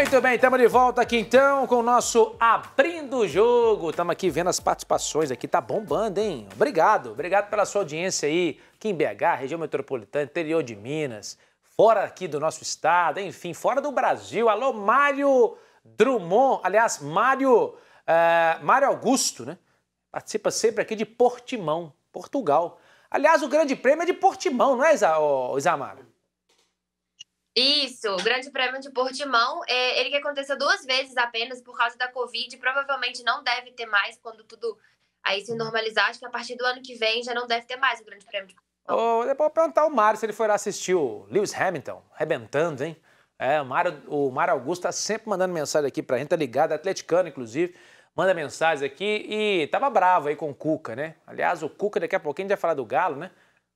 Muito bem, estamos de volta aqui então com o nosso Abrindo o Jogo. Estamos aqui vendo as participações aqui, tá bombando, hein? Obrigado, obrigado pela sua audiência aí, aqui em BH, região metropolitana, interior de Minas, fora aqui do nosso estado, enfim, fora do Brasil. Alô, Mário Drummond, aliás, Mário, uh, Mário Augusto, né? Participa sempre aqui de Portimão, Portugal. Aliás, o grande prêmio é de Portimão, não é, Isamara? Isso, o Grande Prêmio de Portimão, é, ele que aconteceu duas vezes apenas por causa da Covid, provavelmente não deve ter mais quando tudo aí se normalizar, acho que a partir do ano que vem já não deve ter mais o Grande Prêmio de Portimão. Oh, depois vou perguntar ao Mário se ele foi lá assistir o Lewis Hamilton, arrebentando, hein? É, o Mário, o Augusto tá sempre mandando mensagem aqui pra gente, tá ligado, atleticano inclusive, manda mensagem aqui e tava bravo aí com o Cuca, né? Aliás, o Cuca, daqui a pouquinho a gente vai falar do Galo, né?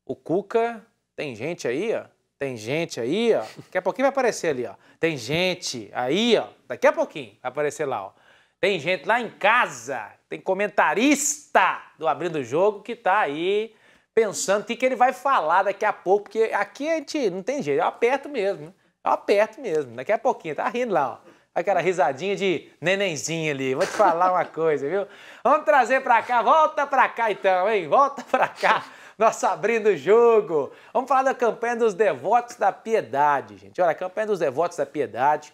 O Cuca, tem gente aí, ó, tem gente aí, ó. Daqui a pouquinho vai aparecer ali, ó. Tem gente aí, ó. Daqui a pouquinho vai aparecer lá, ó. Tem gente lá em casa, tem comentarista do Abrindo o Jogo que tá aí pensando o que, que ele vai falar daqui a pouco, porque aqui a gente não tem jeito, eu aperto mesmo. Né? Eu aperto mesmo, daqui a pouquinho, tá rindo lá, ó. Aquela risadinha de nenenzinho ali. Vou te falar uma coisa, viu? Vamos trazer pra cá, volta pra cá então, hein? Volta pra cá nosso abrindo o jogo. Vamos falar da campanha dos devotos da piedade, gente. Olha, a campanha dos devotos da piedade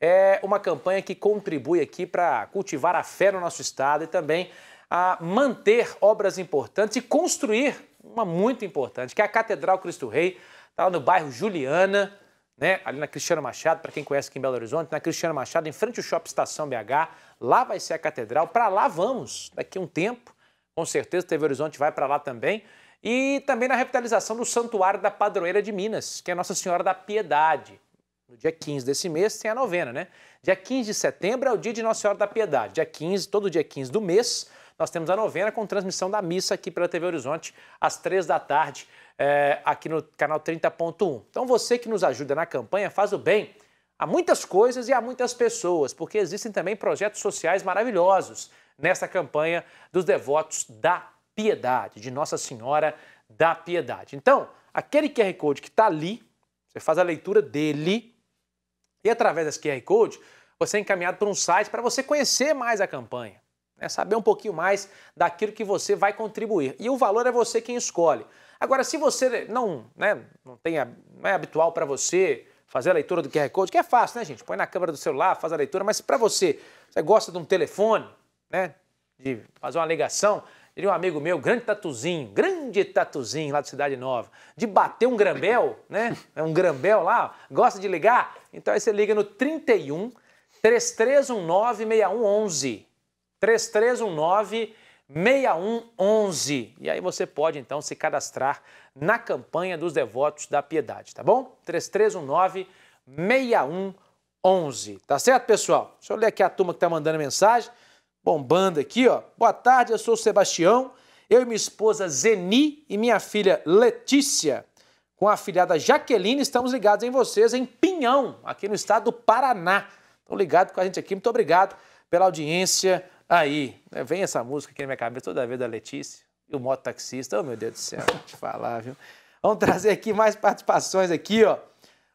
é uma campanha que contribui aqui para cultivar a fé no nosso estado e também a manter obras importantes e construir uma muito importante, que é a Catedral Cristo Rei, tá lá no bairro Juliana, né, ali na Cristiano Machado, para quem conhece aqui em Belo Horizonte, na Cristiano Machado, em frente ao Shopping Estação BH, lá vai ser a catedral, para lá vamos, daqui a um tempo, com certeza Teve TV Horizonte vai para lá também, e também na revitalização do Santuário da Padroeira de Minas, que é Nossa Senhora da Piedade. No dia 15 desse mês tem a novena, né? Dia 15 de setembro é o dia de Nossa Senhora da Piedade. Dia 15, todo dia 15 do mês, nós temos a novena com transmissão da missa aqui pela TV Horizonte, às 3 da tarde, é, aqui no canal 30.1. Então você que nos ajuda na campanha, faz o bem a muitas coisas e a muitas pessoas, porque existem também projetos sociais maravilhosos nessa campanha dos devotos da Piedade, de Nossa Senhora da Piedade. Então, aquele QR Code que está ali, você faz a leitura dele e através desse QR Code você é encaminhado para um site para você conhecer mais a campanha, né? saber um pouquinho mais daquilo que você vai contribuir. E o valor é você quem escolhe. Agora, se você não, né, não, tem, não é habitual para você fazer a leitura do QR Code, que é fácil, né, gente? Põe na câmera do celular, faz a leitura, mas para você, você gosta de um telefone, né, de fazer uma ligação, diria um amigo meu, grande tatuzinho, grande tatuzinho lá da Cidade Nova, de bater um grambel, né? É um grambel lá, gosta de ligar? Então aí você liga no 31 3319 6111. 3319 6111. E aí você pode então se cadastrar na campanha dos devotos da piedade, tá bom? 3319 6111. Tá certo, pessoal? Deixa eu ler aqui a turma que tá mandando mensagem bombando aqui, ó. Boa tarde, eu sou o Sebastião. Eu e minha esposa Zeni e minha filha Letícia, com a filhada Jaqueline, estamos ligados em vocês em Pinhão, aqui no estado do Paraná. Estão ligados com a gente aqui. Muito obrigado pela audiência aí. É, vem essa música aqui na minha cabeça toda vez da Letícia e o mototaxista. Oh, meu Deus do céu, vou te falar, viu? Vamos trazer aqui mais participações aqui, ó.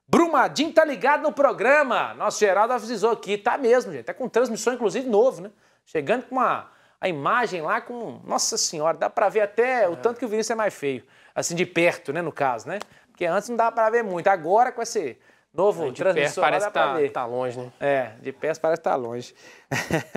Brumadinho tá ligado no programa. Nosso Geraldo avisou aqui. Tá mesmo, gente. Tá com transmissão, inclusive, novo, né? Chegando com uma, a imagem lá com. Nossa Senhora, dá para ver até é. o tanto que o Vinícius é mais feio. Assim, de perto, né, no caso, né? Porque antes não dava para ver muito. Agora, com esse novo é, de transmissor, parece dá tá, ver. tá longe, né? É, de perto parece estar tá longe.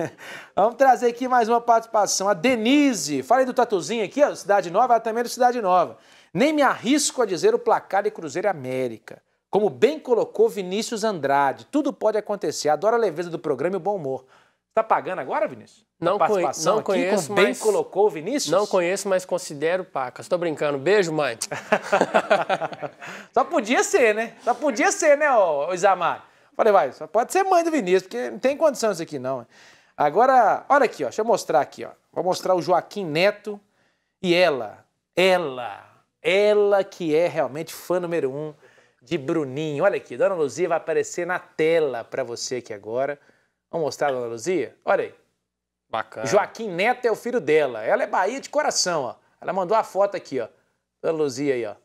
Vamos trazer aqui mais uma participação. A Denise, falei do Tatuzinho aqui, ó, Cidade Nova, ela também é do Cidade Nova. Nem me arrisco a dizer o placar de Cruzeiro América. Como bem colocou Vinícius Andrade, tudo pode acontecer. Adoro a leveza do programa e o bom humor. Está pagando agora, Vinícius? Não, não conheço, aqui, bem mas... colocou o Vinícius? Não conheço, mas considero paca. Estou brincando. Beijo, mãe. só podia ser, né? Só podia ser, né, ô, Isamar? Falei, vai, só pode ser mãe do Vinícius, porque não tem condição isso aqui, não. Agora, olha aqui, ó, deixa eu mostrar aqui. Ó. Vou mostrar o Joaquim Neto e ela. Ela. Ela que é realmente fã número um de Bruninho. Olha aqui, Dona Luzia vai aparecer na tela para você aqui agora. Vamos mostrar a Dona Luzia? Olha aí. Bacana. Joaquim Neto é o filho dela. Ela é Bahia de coração, ó. Ela mandou a foto aqui, ó. Dona Luzia aí, ó.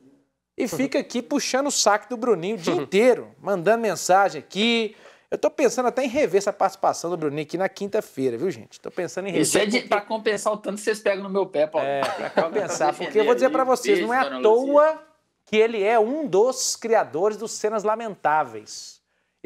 E fica aqui puxando o saco do Bruninho o dia inteiro, mandando mensagem aqui. Eu tô pensando até em rever essa participação do Bruninho aqui na quinta-feira, viu, gente? Tô pensando em rever. Isso é de, pra compensar o tanto que vocês pegam no meu pé, Paulo. É, pra compensar. porque eu vou dizer para vocês, não é à toa que ele é um dos criadores dos Cenas Lamentáveis.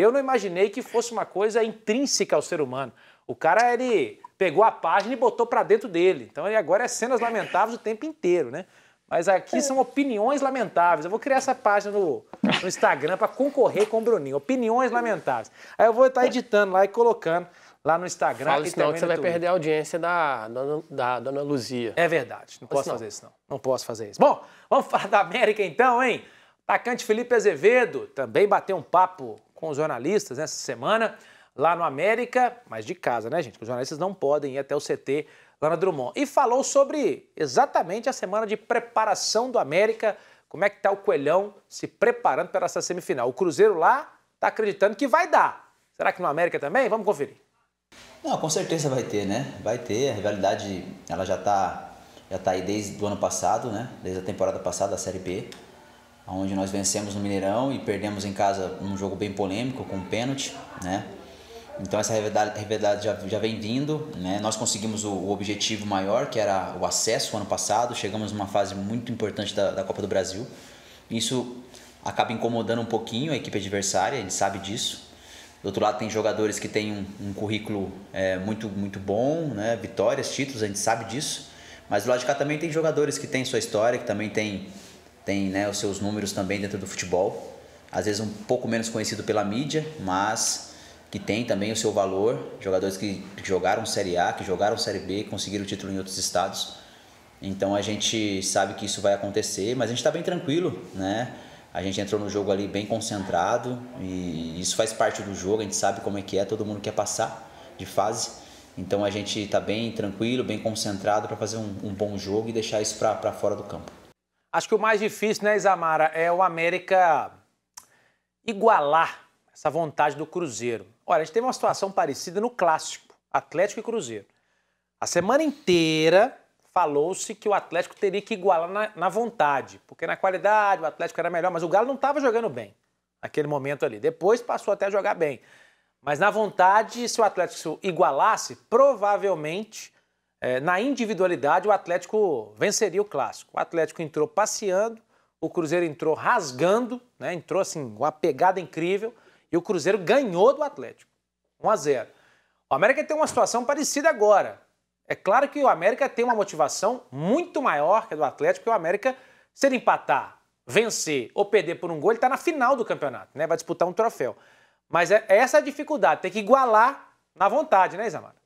Eu não imaginei que fosse uma coisa intrínseca ao ser humano. O cara, ele pegou a página e botou para dentro dele. Então ele agora é cenas lamentáveis o tempo inteiro, né? Mas aqui são opiniões lamentáveis. Eu vou criar essa página no, no Instagram para concorrer com o Bruninho. Opiniões lamentáveis. Aí eu vou estar tá editando lá e colocando lá no Instagram. Fala isso não, que você vai perder a audiência da, da, da, Dona Luzia. É verdade. Não posso fazer isso, não. Não posso fazer isso. Bom, vamos falar da América então, hein? Atacante Felipe Azevedo também bateu um papo com os jornalistas nessa semana lá no América, mas de casa, né, gente? Os jornalistas não podem ir até o CT lá na Drummond. E falou sobre exatamente a semana de preparação do América, como é que tá o Coelhão se preparando para essa semifinal. O Cruzeiro lá tá acreditando que vai dar. Será que no América também? Vamos conferir. Não, com certeza vai ter, né? Vai ter. A rivalidade, ela já tá, já tá aí desde o ano passado, né? Desde a temporada passada, da Série B onde nós vencemos no Mineirão e perdemos em casa um jogo bem polêmico com um pênalti, né? Então essa rivalidade já, já vem vindo, né? Nós conseguimos o, o, objetivo maior, que era o acesso ano passado, chegamos numa fase muito importante da, da Copa do Brasil. Isso acaba incomodando um pouquinho a equipe adversária, a gente sabe disso. Do outro lado tem jogadores que têm um, um currículo é, muito muito bom, né? Vitórias, títulos, a gente sabe disso. Mas do lado de cá também tem jogadores que têm sua história, que também têm tem né, os seus números também dentro do futebol, às vezes um pouco menos conhecido pela mídia, mas que tem também o seu valor. Jogadores que jogaram Série A, que jogaram Série B, conseguiram título em outros estados. Então a gente sabe que isso vai acontecer, mas a gente está bem tranquilo, né? A gente entrou no jogo ali bem concentrado e isso faz parte do jogo. A gente sabe como é que é, todo mundo quer passar de fase. Então a gente está bem tranquilo, bem concentrado para fazer um, um bom jogo e deixar isso para fora do campo. Acho que o mais difícil, né, Isamara, é o América igualar essa vontade do Cruzeiro. Olha, a gente teve uma situação parecida no Clássico, Atlético e Cruzeiro. A semana inteira falou-se que o Atlético teria que igualar na, na, vontade, porque na qualidade o Atlético era melhor, mas o Galo não estava jogando bem naquele momento ali. Depois passou até a jogar bem. Mas na vontade, se o Atlético igualasse, provavelmente é, na individualidade, o Atlético venceria o clássico. O Atlético entrou passeando, o Cruzeiro entrou rasgando, né? entrou assim, uma pegada incrível, e o Cruzeiro ganhou do Atlético. 1 a 0. O América tem uma situação parecida agora. É claro que o América tem uma motivação muito maior que a do Atlético, porque o América, se ele empatar, vencer ou perder por um gol, ele está na final do campeonato, né? Vai disputar um troféu. Mas é, é essa a dificuldade, tem que igualar na vontade, né, Isamara?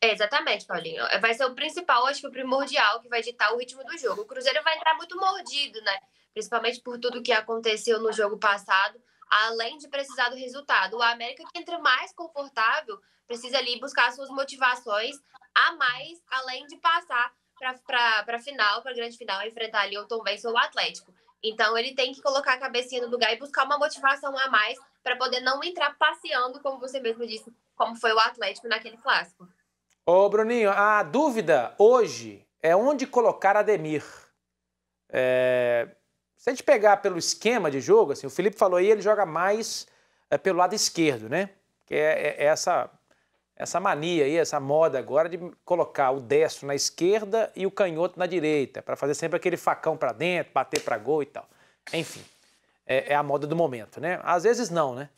É, exatamente, Paulinho. É, vai ser o principal, acho que o primordial que vai ditar o ritmo do jogo. O Cruzeiro vai entrar muito mordido, né? Principalmente por tudo que aconteceu no jogo passado, além de precisar do resultado. O América que entra mais confortável, precisa ali buscar suas motivações a mais, além de passar para a final, para a grande final, enfrentar ali o Tom Benson ou o Atlético. Então ele tem que colocar a cabecinha no lugar e buscar uma motivação a mais para poder não entrar passeando, como você mesmo disse, como foi o Atlético naquele clássico. Ô, Bruninho, a dúvida hoje é onde colocar Ademir. É... Se a gente pegar pelo esquema de jogo, assim, o Felipe falou aí, ele joga mais é, pelo lado esquerdo, né? Que é, é, é essa, essa mania aí, essa moda agora de colocar o destro na esquerda e o canhoto na direita, para fazer sempre aquele facão para dentro, bater para gol e tal. Enfim, é, é, a moda do momento, né? Às vezes não, né?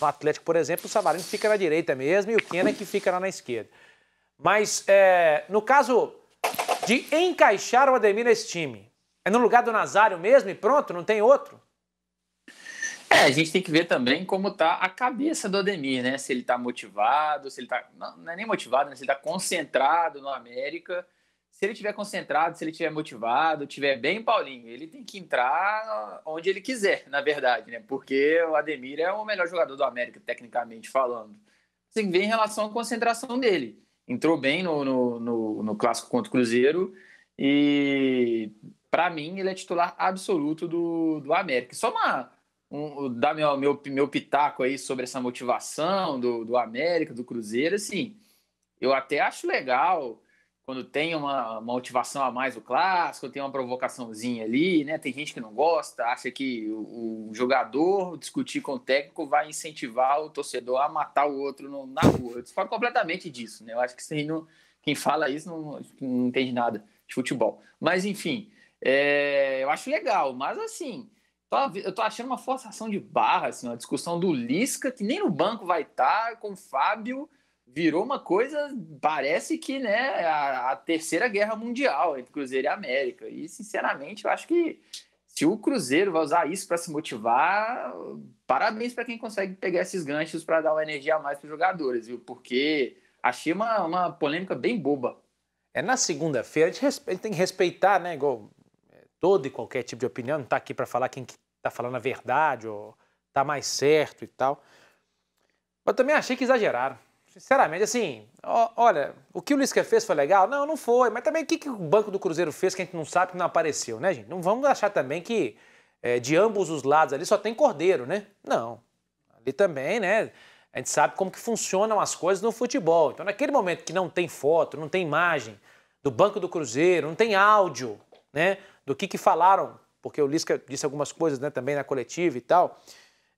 No Atlético, por exemplo, o Savarino fica na direita mesmo e o Kena que fica lá na esquerda. Mas é, no caso de encaixar o Ademir nesse time, é no lugar do Nazário mesmo e pronto, não tem outro? É, a gente tem que ver também como tá a cabeça do Ademir, né? Se ele tá motivado, se ele tá. Não, não é nem motivado, né? Se ele tá concentrado no América. Se ele tiver concentrado, se ele tiver motivado, tiver bem, Paulinho, ele tem que entrar onde ele quiser, na verdade, né? Porque o Ademir é o melhor jogador do América, tecnicamente falando. que ver em relação à concentração dele entrou bem no, no, no, no clássico contra o Cruzeiro e para mim ele é titular absoluto do, do América. Só uma um, dar meu, meu, meu pitaco aí sobre essa motivação do, do América, do Cruzeiro, assim, eu até acho legal quando tem uma, motivação a mais do clássico, tem uma provocaçãozinha ali, né? Tem gente que não gosta, acha que o, o jogador discutir com o técnico vai incentivar o torcedor a matar o outro no, na rua. Eu discordo completamente disso, né? Eu acho que não, quem fala isso não, não entende nada de futebol. Mas, enfim, é, eu acho legal, mas assim. Eu tô achando uma forçação de barra, assim, uma discussão do Lisca, que nem no banco vai estar, tá, com o Fábio, virou uma coisa, parece que, né, a, a, terceira guerra mundial entre Cruzeiro e América. E, sinceramente, eu acho que se o Cruzeiro vai usar isso para se motivar, parabéns para quem consegue pegar esses ganchos para dar uma energia a mais para os jogadores, viu? Porque achei uma, uma polêmica bem boba. É na segunda-feira, a gente tem que respeitar, né, igual é, todo e qualquer tipo de opinião, não está aqui para falar quem está falando a verdade ou está mais certo e tal. Mas também achei que exageraram sinceramente, assim, ó, olha, o que o Lisca fez foi legal? Não, não foi. Mas também o que, que o Banco do Cruzeiro fez que a gente não sabe que não apareceu, né, gente? Não vamos achar também que é, de ambos os lados ali só tem cordeiro, né? Não. Ali também, né? A gente sabe como que funcionam as coisas no futebol. Então, naquele momento que não tem foto, não tem imagem do Banco do Cruzeiro, não tem áudio, né? Do que, que falaram, porque o Lisca disse algumas coisas né, também na coletiva e tal.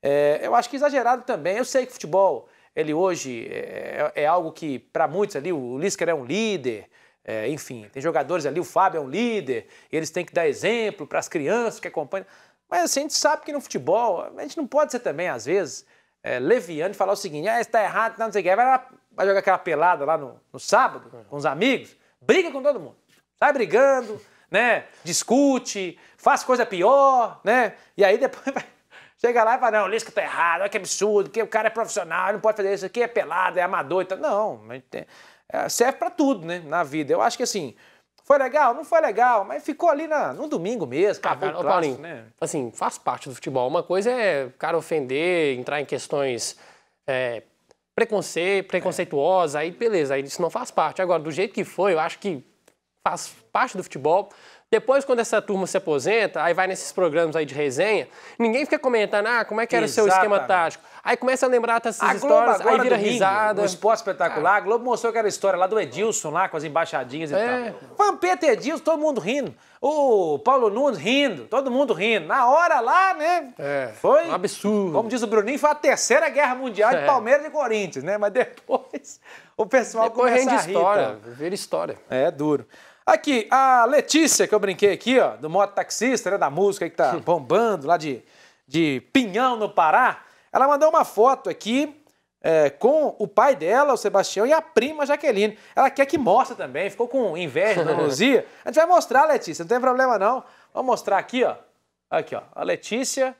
É, eu acho que exagerado também. Eu sei que futebol ele hoje é, é, é algo que, para muitos ali, o Lisker é um líder, é, enfim, tem jogadores ali, o Fábio é um líder, eles têm que dar exemplo para as crianças que acompanham. Mas assim, a gente sabe que no futebol, a gente não pode ser também, às vezes, é, leviano e falar o seguinte: ah, está errado, não sei o que, vai, lá, vai jogar aquela pelada lá no, no sábado com os amigos, briga com todo mundo, sai brigando, né? Discute, faz coisa pior, né? E aí depois vai Chega lá e fala, não, Lisca tá errado, olha que absurdo, que o cara é profissional, não pode fazer isso aqui, é pelado, é amador Não, é, serve para tudo, né, na vida. Eu acho que assim, foi legal? Não foi legal, mas ficou ali na, no domingo mesmo, ah, acabou ah, cara, o clássico, Paulinho, né? Assim, faz parte do futebol. Uma coisa é o cara ofender, entrar em questões é, preconce... preconceituosas, aí beleza, aí isso não faz parte. Agora, do jeito que foi, eu acho que faz parte do futebol. Depois, quando essa turma se aposenta, aí vai nesses programas aí de resenha, ninguém fica comentando, ah, como é que era o seu esquema tático. Aí começa a lembrar dessas a histórias, aí vira domingo, risada. O esporte espetacular, ah. a Globo mostrou aquela história lá do Edilson, lá com as embaixadinhas e é. tal. Vampeta e Edilson, todo mundo rindo. O Paulo Nunes rindo, todo mundo rindo. Na hora lá, né? É, foi um absurdo. Como diz o Bruninho, foi a terceira guerra mundial é. de Palmeiras e Corinthians, né? Mas depois o pessoal depois começa a rir. história, tá? vira história. É, é duro. Aqui, a Letícia, que eu brinquei aqui, ó, do moto taxista, né, da música que tá bombando lá de, de Pinhão, no Pará, ela mandou uma foto aqui é, com o pai dela, o Sebastião, e a prima Jaqueline. Ela quer que mostre também, ficou com inveja da Luzia. A gente vai mostrar, Letícia, não tem problema não. Vamos mostrar aqui, ó. Aqui, ó. A Letícia,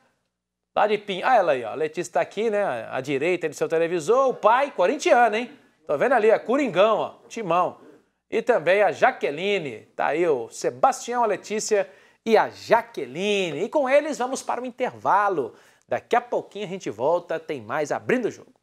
lá de Pinhão. Ah, ela aí, ó. A Letícia tá aqui, né? À direita do seu televisor. O pai, corintiano, hein? Tô vendo ali, a é Coringão, ó. Timão e também a Jaqueline. Tá aí o Sebastião, a Letícia e a Jaqueline. E com eles vamos para o intervalo. Daqui a pouquinho a gente volta, tem mais abrindo o jogo.